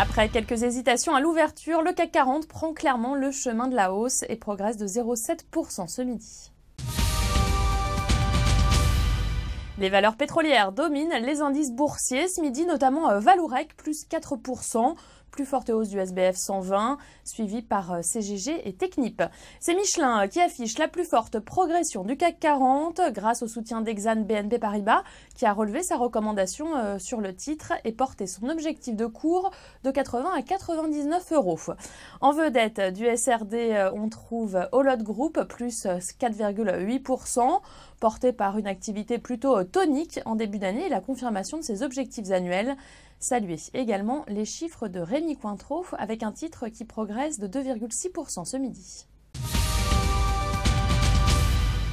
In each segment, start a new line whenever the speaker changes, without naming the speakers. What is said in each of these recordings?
Après quelques hésitations à l'ouverture, le CAC 40 prend clairement le chemin de la hausse et progresse de 0,7% ce midi. Les valeurs pétrolières dominent les indices boursiers ce midi, notamment euh, Valourec, plus 4%. Plus forte hausse du SBF 120, suivie par euh, CGG et Technip. C'est Michelin euh, qui affiche la plus forte progression du CAC 40 grâce au soutien d'Exane BNP Paribas, qui a relevé sa recommandation sur le titre et porté son objectif de cours de 80 à 99 euros. En vedette du SRD, on trouve Holot Group, plus 4,8%, porté par une activité plutôt tonique en début d'année et la confirmation de ses objectifs annuels. Saluer également les chiffres de Rémi Cointreau avec un titre qui progresse de 2,6% ce midi.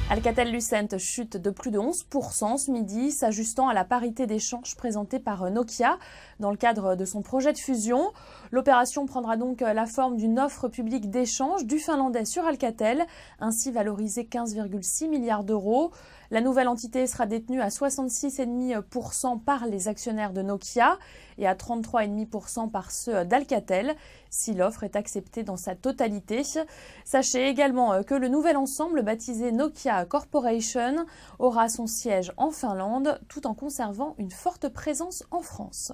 Alcatel-Lucent chute de plus de 11% ce midi, s'ajustant à la parité d'échange présentée par Nokia dans le cadre de son projet de fusion. L'opération prendra donc la forme d'une offre publique d'échange du finlandais sur Alcatel, ainsi valorisée 15,6 milliards d'euros. La nouvelle entité sera détenue à 66,5% par les actionnaires de Nokia et à 33,5% par ceux d'Alcatel, si l'offre est acceptée dans sa totalité. Sachez également que le nouvel ensemble baptisé Nokia Corporation aura son siège en Finlande tout en conservant une forte présence en France.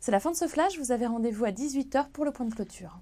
C'est la fin de ce flash, vous avez rendez-vous à 18h pour le point de clôture.